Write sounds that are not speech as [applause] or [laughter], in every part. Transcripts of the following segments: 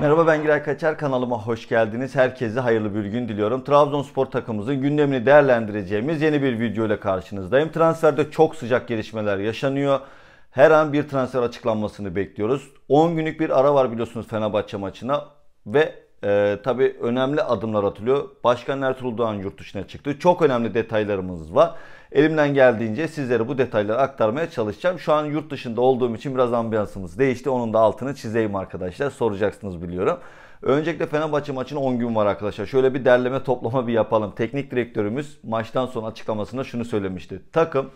Merhaba ben Giray Kaçar kanalıma hoş geldiniz. Herkese hayırlı bir gün diliyorum. Trabzonspor takımımızın gündemini değerlendireceğimiz yeni bir video ile karşınızdayım. Transferde çok sıcak gelişmeler yaşanıyor. Her an bir transfer açıklanmasını bekliyoruz. 10 günlük bir ara var biliyorsunuz Fenerbahçe maçına ve e, tabii önemli adımlar atılıyor. Başkan Ertuğrul Doğan yurt dışına çıktı. Çok önemli detaylarımız var. Elimden geldiğince sizlere bu detayları aktarmaya çalışacağım. Şu an yurt dışında olduğum için biraz ambiyansımız değişti. Onun da altını çizeyim arkadaşlar. Soracaksınız biliyorum. Öncelikle Fenerbahçe maçının 10 gün var arkadaşlar. Şöyle bir derleme toplama bir yapalım. Teknik direktörümüz maçtan sonra açıklamasında şunu söylemişti. Takım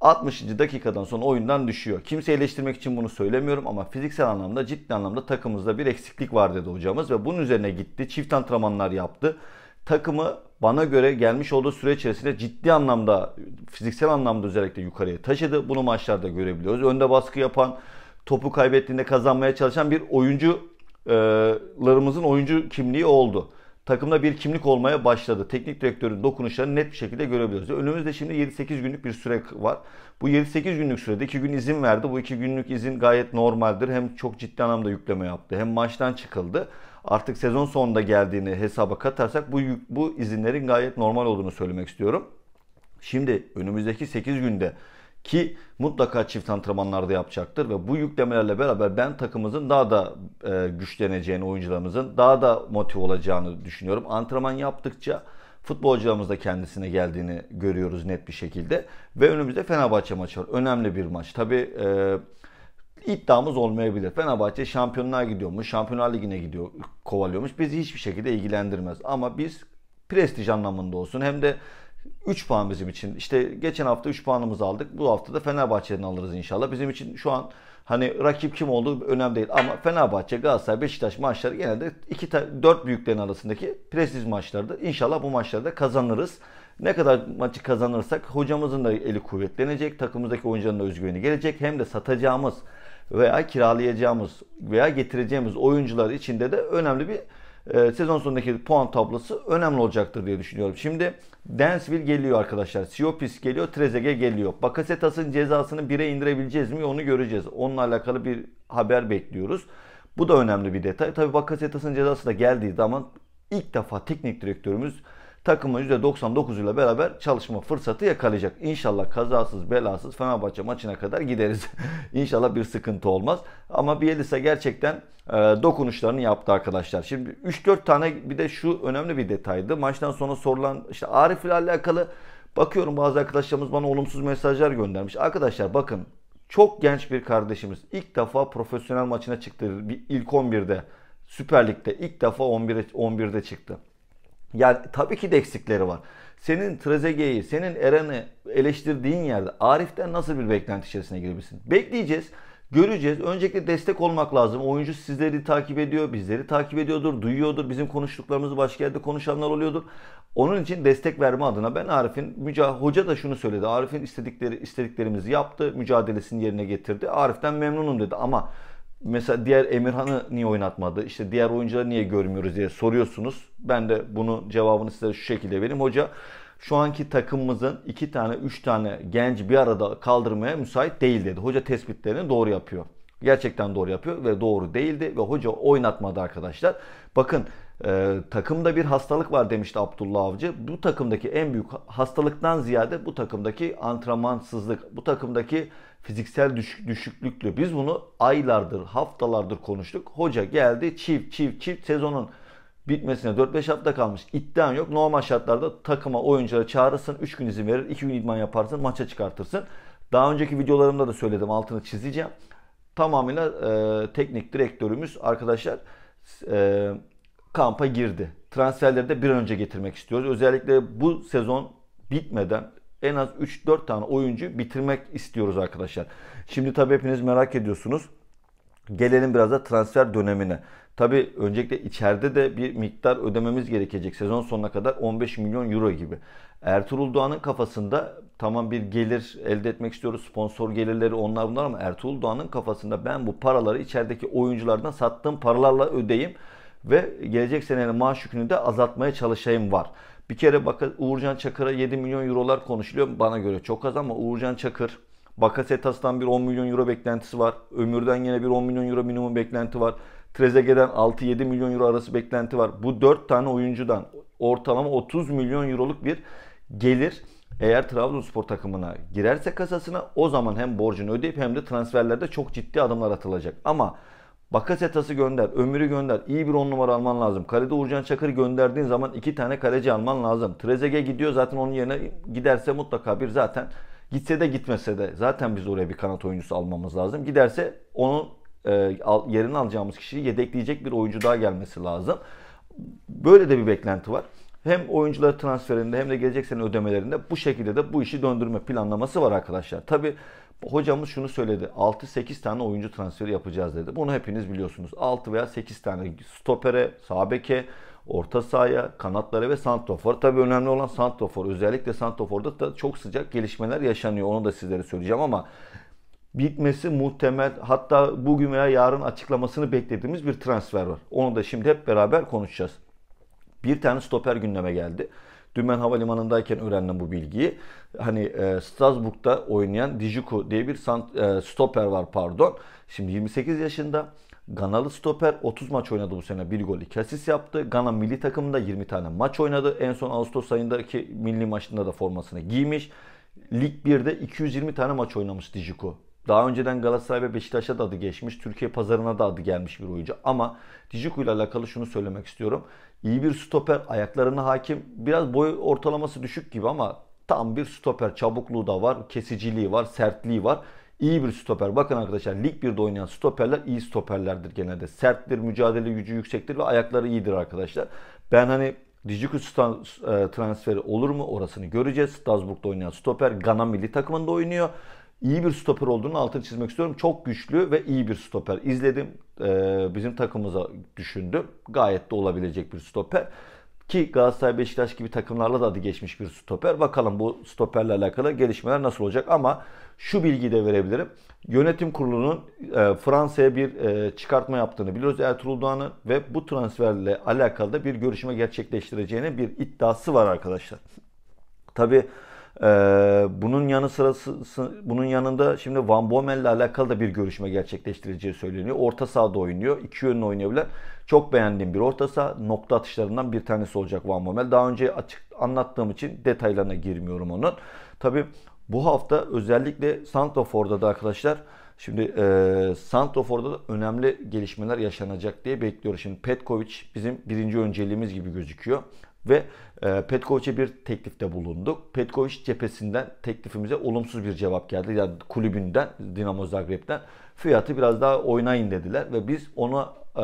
60. dakikadan sonra oyundan düşüyor. Kimse eleştirmek için bunu söylemiyorum ama fiziksel anlamda ciddi anlamda takımımızda bir eksiklik var dedi hocamız ve bunun üzerine gitti. Çift antrenmanlar yaptı. Takımı bana göre gelmiş olduğu süre içerisinde ciddi anlamda fiziksel anlamda özellikle yukarıya taşıdı. Bunu maçlarda görebiliyoruz. Önde baskı yapan, topu kaybettiğinde kazanmaya çalışan bir oyuncularımızın oyuncu kimliği oldu takımda bir kimlik olmaya başladı. Teknik direktörün dokunuşlarını net bir şekilde görebiliyoruz. E, önümüzde şimdi 7-8 günlük bir süre var. Bu 7-8 günlük sürede 2 gün izin verdi. Bu 2 günlük izin gayet normaldir. Hem çok ciddi anlamda yükleme yaptı. Hem maçtan çıkıldı. Artık sezon sonunda geldiğini hesaba katarsak bu, bu izinlerin gayet normal olduğunu söylemek istiyorum. Şimdi önümüzdeki 8 günde ki mutlaka çift antrenmanlarda yapacaktır ve bu yüklemelerle beraber ben takımımızın daha da e, güçleneceğini, oyuncularımızın daha da motive olacağını düşünüyorum. Antrenman yaptıkça futbolcularımız da kendisine geldiğini görüyoruz net bir şekilde. Ve önümüzde Fenerbahçe maçı var. Önemli bir maç. Tabii e, iddiamız olmayabilir. Fenerbahçe şampiyonlar gidiyormuş, şampiyonlar ligine gidiyor, kovalıyormuş. Bizi hiçbir şekilde ilgilendirmez. Ama biz prestij anlamında olsun hem de 3 puan bizim için. İşte geçen hafta 3 puanımızı aldık. Bu hafta da Fenerbahçe'den alırız inşallah. Bizim için şu an hani rakip kim olduğu önemli değil. Ama Fenerbahçe, Galatasaray, Beşiktaş maçları genelde 2 4 büyüklerin arasındaki prestij maçlardır. İnşallah bu maçlarda kazanırız. Ne kadar maçı kazanırsak hocamızın da eli kuvvetlenecek, takımımızdaki oyuncuların da özgüveni gelecek. Hem de satacağımız veya kiralayacağımız veya getireceğimiz oyuncular içinde de önemli bir e, sezon sonundaki puan tablosu önemli olacaktır diye düşünüyorum. Şimdi Densville geliyor arkadaşlar. Siopis geliyor, Trezege geliyor. Bakasetas'ın cezasını 1'e indirebileceğiz mi onu göreceğiz. Onunla alakalı bir haber bekliyoruz. Bu da önemli bir detay. Tabii Bakasetas'ın cezası da geldiği zaman ilk defa teknik direktörümüz takımı %99 ile beraber çalışma fırsatı yakalayacak. İnşallah kazasız belasız Fenerbahçe maçına kadar gideriz. [laughs] İnşallah bir sıkıntı olmaz. Ama Bielisa gerçekten e, dokunuşlarını yaptı arkadaşlar. Şimdi 3-4 tane bir de şu önemli bir detaydı. Maçtan sonra sorulan işte Arif ile alakalı bakıyorum bazı arkadaşlarımız bana olumsuz mesajlar göndermiş. Arkadaşlar bakın çok genç bir kardeşimiz ilk defa profesyonel maçına çıktı. Bir ilk 11'de Süper Lig'de ilk defa 11'e 11'de çıktı. Yani tabii ki de eksikleri var. Senin Trezeguet'i, senin Eren'i eleştirdiğin yerde Arif'ten nasıl bir beklenti içerisine girebilirsin? Bekleyeceğiz, göreceğiz. Öncelikle destek olmak lazım. Oyuncu sizleri takip ediyor, bizleri takip ediyordur, duyuyordur. Bizim konuştuklarımızı başka yerde konuşanlar oluyordur. Onun için destek verme adına ben Arif'in, Müca Hoca da şunu söyledi. Arif'in istedikleri istediklerimizi yaptı, mücadelesini yerine getirdi. Arif'ten memnunum dedi ama mesela diğer Emirhan'ı niye oynatmadı? İşte diğer oyuncuları niye görmüyoruz diye soruyorsunuz. Ben de bunun cevabını size şu şekilde vereyim. Hoca şu anki takımımızın iki tane üç tane genç bir arada kaldırmaya müsait değil dedi. Hoca tespitlerini doğru yapıyor. Gerçekten doğru yapıyor ve doğru değildi ve hoca oynatmadı arkadaşlar. Bakın e, takımda bir hastalık var demişti Abdullah Avcı. Bu takımdaki en büyük hastalıktan ziyade bu takımdaki antrenmansızlık, bu takımdaki fiziksel düşük, düşüklüklü. Biz bunu aylardır, haftalardır konuştuk. Hoca geldi çift çift çift sezonun bitmesine 4-5 hafta kalmış. İddian yok. Normal şartlarda takıma oyuncuları çağırırsın. 3 gün izin verir. 2 gün idman yaparsın. Maça çıkartırsın. Daha önceki videolarımda da söyledim. Altını çizeceğim. Tamamıyla e, teknik direktörümüz arkadaşlar e, kampa girdi. Transferleri de bir önce getirmek istiyoruz. Özellikle bu sezon bitmeden en az 3-4 tane oyuncu bitirmek istiyoruz arkadaşlar. Şimdi tabii hepiniz merak ediyorsunuz. Gelelim biraz da transfer dönemine. Tabi öncelikle içeride de bir miktar ödememiz gerekecek. Sezon sonuna kadar 15 milyon euro gibi. Ertuğrul Doğan'ın kafasında tamam bir gelir elde etmek istiyoruz. Sponsor gelirleri onlar bunlar ama Ertuğrul Doğan'ın kafasında ben bu paraları içerideki oyunculardan sattığım paralarla ödeyim ve gelecek senenin maaş yükünü de azaltmaya çalışayım var. Bir kere baka, Uğurcan Çakır'a 7 milyon eurolar konuşuluyor. Bana göre çok az ama Uğurcan Çakır, Bakasetas'tan bir 10 milyon euro beklentisi var. Ömür'den yine bir 10 milyon euro minimum beklenti var. Trezeguet'den 6-7 milyon euro arası beklenti var. Bu 4 tane oyuncudan ortalama 30 milyon euroluk bir gelir eğer Trabzonspor takımına girerse kasasına o zaman hem borcunu ödeyip hem de transferlerde çok ciddi adımlar atılacak. Ama Bakasetas'ı gönder, Ömür'ü gönder. İyi bir on numara alman lazım. Kalede Uğurcan Çakır'ı gönderdiğin zaman iki tane kaleci alman lazım. Trezege gidiyor zaten onun yerine giderse mutlaka bir zaten gitse de gitmese de zaten biz oraya bir kanat oyuncusu almamız lazım. Giderse onun e, yerini alacağımız kişiyi yedekleyecek bir oyuncu daha gelmesi lazım. Böyle de bir beklenti var. Hem oyuncuları transferinde hem de gelecek sene ödemelerinde bu şekilde de bu işi döndürme planlaması var arkadaşlar. Tabi Hocamız şunu söyledi. 6-8 tane oyuncu transferi yapacağız dedi. Bunu hepiniz biliyorsunuz. 6 veya 8 tane stopere, sabeke, orta sahaya, kanatlara ve santrofor. Tabii önemli olan santrofor. Özellikle santroforda da çok sıcak gelişmeler yaşanıyor. Onu da sizlere söyleyeceğim ama bitmesi muhtemel hatta bugün veya yarın açıklamasını beklediğimiz bir transfer var. Onu da şimdi hep beraber konuşacağız. Bir tane stoper gündeme geldi. Dümen havalimanındayken öğrendim bu bilgiyi. Hani e, Strasbourg'da oynayan Dijuku diye bir sant, e, stoper var pardon. Şimdi 28 yaşında. Ganalı stoper 30 maç oynadı bu sene. 1 gol 2 asist yaptı. Gana milli takımında 20 tane maç oynadı. En son Ağustos ayındaki milli maçında da formasını giymiş. Lig 1'de 220 tane maç oynamış Dijuku daha önceden Galatasaray ve Beşiktaş'a da adı geçmiş. Türkiye pazarına da adı gelmiş bir oyuncu. Ama Dijiku ile alakalı şunu söylemek istiyorum. İyi bir stoper, ayaklarına hakim. Biraz boy ortalaması düşük gibi ama tam bir stoper. Çabukluğu da var, kesiciliği var, sertliği var. İyi bir stoper. Bakın arkadaşlar Lig 1'de oynayan stoperler iyi stoperlerdir genelde. Serttir, mücadele gücü yüksektir ve ayakları iyidir arkadaşlar. Ben hani Dijiku e, transferi olur mu orasını göreceğiz. Strasbourg'da oynayan stoper Gana milli takımında oynuyor iyi bir stoper olduğunu altını çizmek istiyorum. Çok güçlü ve iyi bir stoper. İzledim. Ee, bizim takımıza düşündüm. Gayet de olabilecek bir stoper. Ki Galatasaray Beşiktaş gibi takımlarla da adı geçmiş bir stoper. Bakalım bu stoperle alakalı gelişmeler nasıl olacak ama şu bilgiyi de verebilirim. Yönetim kurulunun e, Fransa'ya bir e, çıkartma yaptığını biliyoruz Ertuğrul Doğan'ın ve bu transferle alakalı da bir görüşme gerçekleştireceğine bir iddiası var arkadaşlar. Tabii ee, bunun yanı sırası bunun yanında şimdi Van ile alakalı da bir görüşme gerçekleştireceği söyleniyor. Orta sahada oynuyor. iki yönlü oynayabilir. Çok beğendiğim bir orta saha. Nokta atışlarından bir tanesi olacak Van Bommel. Daha önce açık anlattığım için detaylarına girmiyorum onun. Tabi bu hafta özellikle Santrafor'da da arkadaşlar Şimdi e, Santofor'da da önemli gelişmeler yaşanacak diye bekliyoruz. Şimdi Petkovic bizim birinci önceliğimiz gibi gözüküyor. Ve e, Petkovic'e bir teklifte bulunduk. Petkovic cephesinden teklifimize olumsuz bir cevap geldi. Yani kulübünden, Dinamo Zagreb'den fiyatı biraz daha oynayın dediler. Ve biz ona e,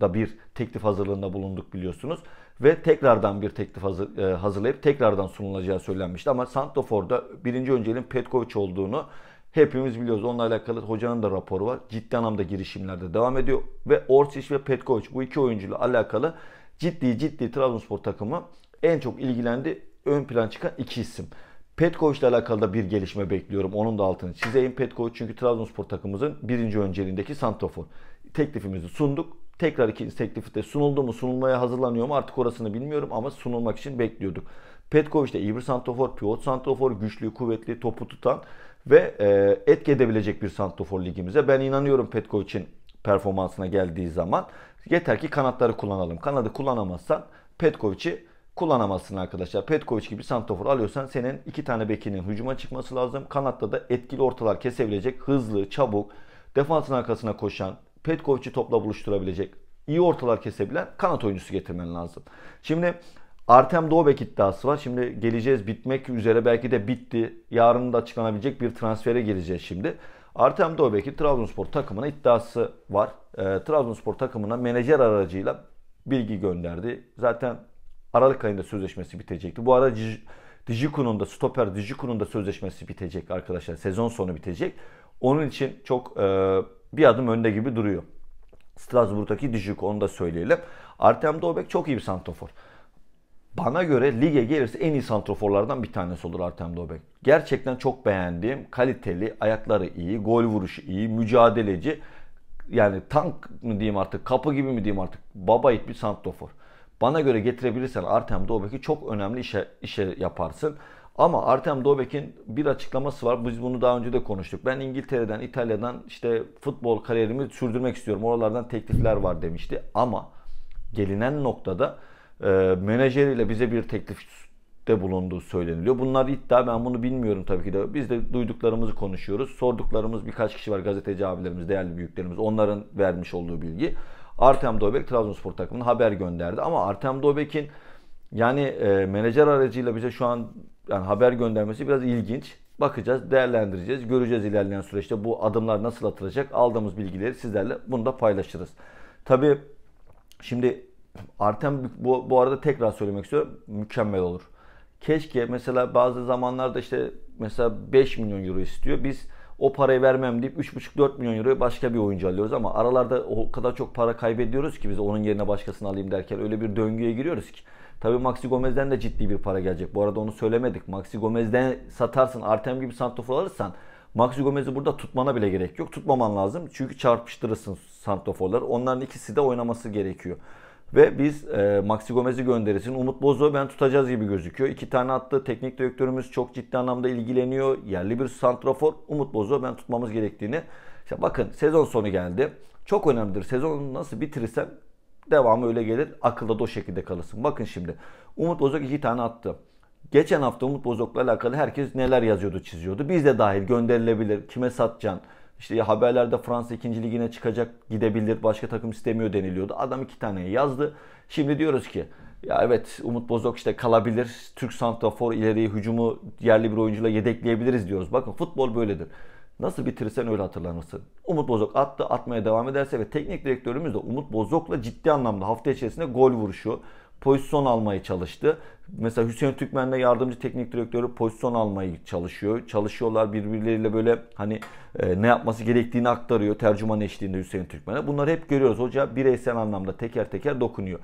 da bir teklif hazırlığında bulunduk biliyorsunuz. Ve tekrardan bir teklif hazır, e, hazırlayıp tekrardan sunulacağı söylenmişti. Ama Santofor'da birinci önceliğin Petkovic olduğunu hepimiz biliyoruz. Onunla alakalı hocanın da raporu var. Ciddi anlamda girişimlerde devam ediyor. Ve Orsic ve Petkovic bu iki oyuncuyla alakalı ciddi ciddi Trabzonspor takımı en çok ilgilendi ön plan çıkan iki isim. Petkoviç ile alakalı da bir gelişme bekliyorum. Onun da altını çizeyim. Petkoviç çünkü Trabzonspor takımımızın birinci önceliğindeki santrafor. Teklifimizi sunduk. Tekrar ikinci teklifi de sunuldu mu sunulmaya hazırlanıyor mu artık orasını bilmiyorum ama sunulmak için bekliyorduk. Petkoviç de iyi bir santrafor, pivot santrafor, güçlü, kuvvetli, topu tutan ve e, etki edebilecek bir santrafor ligimize. Ben inanıyorum Petkoviç'in performansına geldiği zaman Yeter ki kanatları kullanalım. Kanadı kullanamazsan Petkovic'i kullanamazsın arkadaşlar. Petkovic gibi santofor alıyorsan senin iki tane bekinin hücuma çıkması lazım. Kanatta da etkili ortalar kesebilecek, hızlı, çabuk, defansın arkasına koşan, Petkovic'i topla buluşturabilecek, iyi ortalar kesebilen kanat oyuncusu getirmen lazım. Şimdi Artem Dobek iddiası var. Şimdi geleceğiz bitmek üzere belki de bitti. Yarın da açıklanabilecek bir transfere geleceğiz şimdi. Artem Doğbek'in Trabzonspor takımına iddiası var. E, Trabzonspor takımına menajer aracıyla bilgi gönderdi. Zaten Aralık ayında sözleşmesi bitecekti. Bu ara Dijiku'nun da stoper Dijiku'nun da sözleşmesi bitecek arkadaşlar. Sezon sonu bitecek. Onun için çok e, bir adım önde gibi duruyor. Strasbourg'daki Dijiku onu da söyleyelim. Artem Dobek çok iyi bir santofor. Bana göre lige gelirse en iyi santroforlardan bir tanesi olur Artem Dobek. Gerçekten çok beğendiğim, kaliteli, ayakları iyi, gol vuruşu iyi, mücadeleci. Yani tank mı diyeyim artık, kapı gibi mi diyeyim artık, baba it bir santrofor. Bana göre getirebilirsen Artem Dobek'i çok önemli işe, işe yaparsın. Ama Artem Dobek'in bir açıklaması var. Biz bunu daha önce de konuştuk. Ben İngiltere'den, İtalya'dan işte futbol kariyerimi sürdürmek istiyorum. Oralardan teklifler var demişti. Ama gelinen noktada e, menajeriyle bize bir teklifte bulunduğu söyleniliyor. Bunlar iddia ben bunu bilmiyorum tabii ki de. Biz de duyduklarımızı konuşuyoruz. Sorduklarımız birkaç kişi var gazeteci abilerimiz, değerli büyüklerimiz onların vermiş olduğu bilgi. Artem Dobek Trabzonspor takımına haber gönderdi ama Artem Dobek'in yani e, menajer aracıyla bize şu an yani haber göndermesi biraz ilginç. Bakacağız, değerlendireceğiz, göreceğiz ilerleyen süreçte bu adımlar nasıl atılacak. Aldığımız bilgileri sizlerle bunu da paylaşırız. Tabii şimdi Artem bu, bu arada tekrar söylemek istiyorum. Mükemmel olur. Keşke mesela bazı zamanlarda işte mesela 5 milyon euro istiyor. Biz o parayı vermem deyip 3,5-4 milyon euroya başka bir oyuncu alıyoruz ama aralarda o kadar çok para kaybediyoruz ki biz onun yerine başkasını alayım derken öyle bir döngüye giriyoruz ki. Tabii Maxi Gomez'den de ciddi bir para gelecek. Bu arada onu söylemedik. Maxi Gomez'den satarsın, Artem gibi santrofor alırsan Maxi Gomez'i burada tutmana bile gerek yok. Tutmaman lazım. Çünkü çarpıştırırsın santroforları. Onların ikisi de oynaması gerekiyor. Ve biz e, Maxi Gomez'i gönderirsin. Umut Bozo ben tutacağız gibi gözüküyor. İki tane attı. Teknik direktörümüz çok ciddi anlamda ilgileniyor. Yerli bir santrafor. Umut Bozo ben tutmamız gerektiğini. İşte bakın sezon sonu geldi. Çok önemlidir. Sezonu nasıl bitirirsem devamı öyle gelir. Akılda da o şekilde kalırsın. Bakın şimdi Umut Bozok iki tane attı. Geçen hafta Umut Bozok'la alakalı herkes neler yazıyordu, çiziyordu. Biz de dahil gönderilebilir, kime satacaksın, işte haberlerde Fransa 2. ligine çıkacak gidebilir başka takım istemiyor deniliyordu. Adam iki tane yazdı. Şimdi diyoruz ki ya evet Umut Bozok işte kalabilir. Türk Santrafor ileriye hücumu yerli bir oyuncuyla yedekleyebiliriz diyoruz. Bakın futbol böyledir. Nasıl bitirirsen öyle hatırlanırsın. Umut Bozok attı, atmaya devam ederse ve teknik direktörümüz de Umut Bozok'la ciddi anlamda hafta içerisinde gol vuruşu, pozisyon almaya çalıştı. Mesela Hüseyin Türkmen de yardımcı teknik direktörü pozisyon almayı çalışıyor. Çalışıyorlar birbirleriyle böyle hani e, ne yapması gerektiğini aktarıyor tercüman eşliğinde Hüseyin Türkmen'e. Bunları hep görüyoruz. Hoca bireysel anlamda teker teker dokunuyor.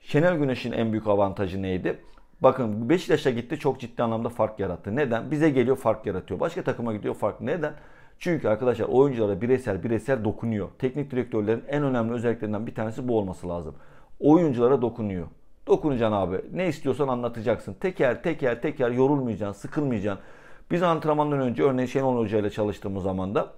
Şener Güneş'in en büyük avantajı neydi? Bakın Beşiktaş'a gitti çok ciddi anlamda fark yarattı. Neden? Bize geliyor fark yaratıyor. Başka takıma gidiyor fark. Neden? Çünkü arkadaşlar oyunculara bireysel bireysel dokunuyor. Teknik direktörlerin en önemli özelliklerinden bir tanesi bu olması lazım. Oyunculara dokunuyor. Dokunacaksın abi. Ne istiyorsan anlatacaksın. Teker teker teker yorulmayacaksın, sıkılmayacaksın. Biz antrenmandan önce örneğin Şenol Hoca ile çalıştığımız zaman da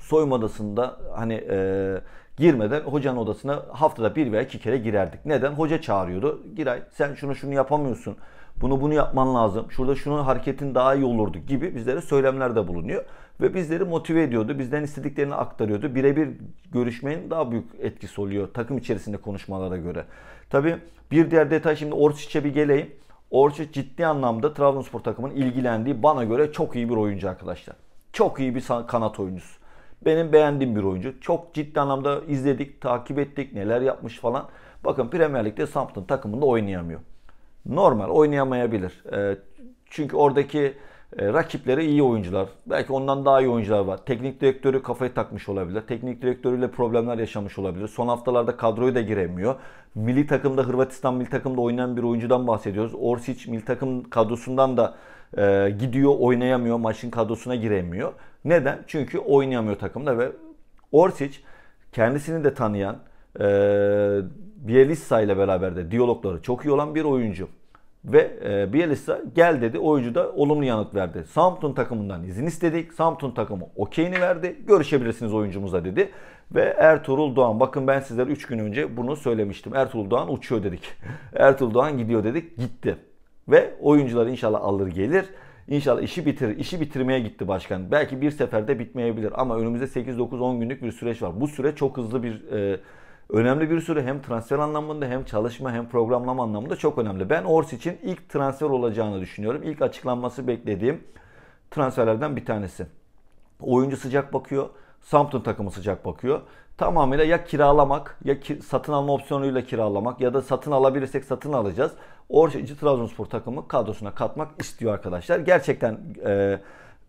soyunma odasında hani e, girmeden hocanın odasına haftada bir veya iki kere girerdik. Neden? Hoca çağırıyordu. Giray sen şunu şunu yapamıyorsun. Bunu bunu yapman lazım. Şurada şunu hareketin daha iyi olurdu gibi bizlere söylemlerde bulunuyor ve bizleri motive ediyordu. Bizden istediklerini aktarıyordu. Birebir görüşmenin daha büyük etkisi oluyor takım içerisinde konuşmalara göre. Tabi bir diğer detay şimdi Orçic'e bir geleyim. Orçic ciddi anlamda Trabzonspor takımının ilgilendiği bana göre çok iyi bir oyuncu arkadaşlar. Çok iyi bir kanat oyuncusu. Benim beğendiğim bir oyuncu. Çok ciddi anlamda izledik, takip ettik, neler yapmış falan. Bakın Premier Lig'de Southampton takımında oynayamıyor. Normal oynayamayabilir. Ee, çünkü oradaki e, rakipleri iyi oyuncular. Belki ondan daha iyi oyuncular var. Teknik direktörü kafayı takmış olabilir. Teknik direktörüyle problemler yaşamış olabilir. Son haftalarda kadroya da giremiyor. Milli takımda Hırvatistan milli takımda oynayan bir oyuncudan bahsediyoruz. Orsic milli takım kadrosundan da e, gidiyor oynayamıyor. Maçın kadrosuna giremiyor. Neden? Çünkü oynayamıyor takımda ve Orsic kendisini de tanıyan e, Bielitsa ile beraber de diyalogları çok iyi olan bir oyuncu. Ve e, Bielitsa gel dedi. Oyuncu da olumlu yanıt verdi. Southampton takımından izin istedik. Southampton takımı okeyini verdi. Görüşebilirsiniz oyuncumuza dedi. Ve Ertuğrul Doğan bakın ben sizlere 3 gün önce bunu söylemiştim. Ertuğrul Doğan uçuyor dedik. [laughs] Ertuğrul Doğan gidiyor dedik. Gitti. Ve oyuncuları inşallah alır gelir. İnşallah işi bitir. İşi bitirmeye gitti başkan. Belki bir seferde bitmeyebilir ama önümüzde 8-9-10 günlük bir süreç var. Bu süre çok hızlı bir e, önemli bir sürü hem transfer anlamında hem çalışma hem programlama anlamında çok önemli. Ben Ors için ilk transfer olacağını düşünüyorum. İlk açıklanması beklediğim transferlerden bir tanesi. Oyuncu sıcak bakıyor. Southampton takımı sıcak bakıyor. Tamamıyla ya kiralamak ya ki, satın alma opsiyonuyla kiralamak ya da satın alabilirsek satın alacağız. Orçacı Trabzonspor takımı kadrosuna katmak istiyor arkadaşlar. Gerçekten e,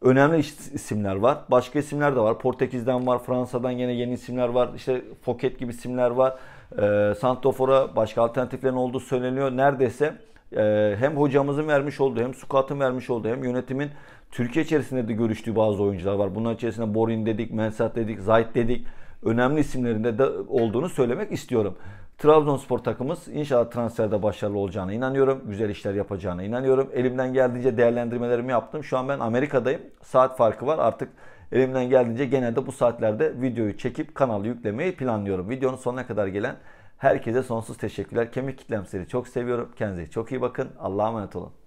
önemli isimler var. Başka isimler de var. Portekiz'den var, Fransa'dan yine yeni isimler var. İşte Foket gibi isimler var. E, Santofor'a başka alternatiflerin olduğu söyleniyor. Neredeyse e, hem hocamızın vermiş olduğu hem Sukat'ın vermiş olduğu hem yönetimin Türkiye içerisinde de görüştüğü bazı oyuncular var. Bunların içerisinde Borin dedik, Mensah dedik, Zayt dedik. Önemli isimlerinde de olduğunu söylemek istiyorum. Trabzonspor takımımız inşallah transferde başarılı olacağına inanıyorum. Güzel işler yapacağına inanıyorum. Elimden geldiğince değerlendirmelerimi yaptım. Şu an ben Amerika'dayım. Saat farkı var. Artık elimden geldiğince genelde bu saatlerde videoyu çekip kanala yüklemeyi planlıyorum. Videonun sonuna kadar gelen herkese sonsuz teşekkürler. Kemik kitlem seni çok seviyorum. Kendinize çok iyi bakın. Allah'a emanet olun.